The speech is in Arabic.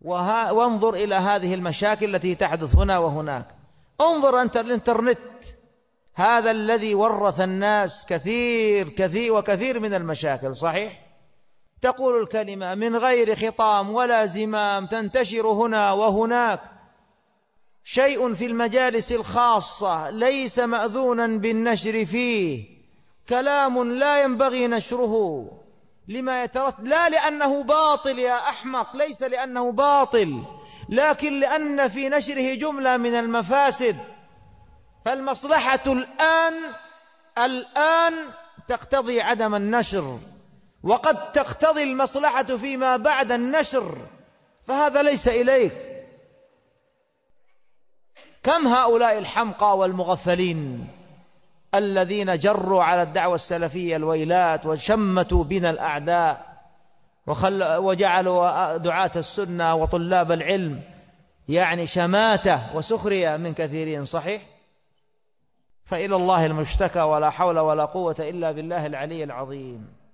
وها وانظر إلى هذه المشاكل التي تحدث هنا وهناك انظر أنت الإنترنت هذا الذي ورث الناس كثير كثير وكثير من المشاكل صحيح تقول الكلمة من غير خطام ولا زمام تنتشر هنا وهناك شيء في المجالس الخاصة ليس مأذونا بالنشر فيه كلام لا ينبغي نشره لما يترتب لا لأنه باطل يا أحمق ليس لأنه باطل لكن لأن في نشره جملة من المفاسد فالمصلحة الآن الآن تقتضي عدم النشر وقد تقتضي المصلحة فيما بعد النشر فهذا ليس إليك كم هؤلاء الحمقى والمغفلين الذين جروا على الدعوة السلفية الويلات وشمتوا بنا الأعداء وخل وجعلوا دعاة السنة وطلاب العلم يعني شماتة وسخرية من كثيرين صحيح فإلى الله المشتكى ولا حول ولا قوة إلا بالله العلي العظيم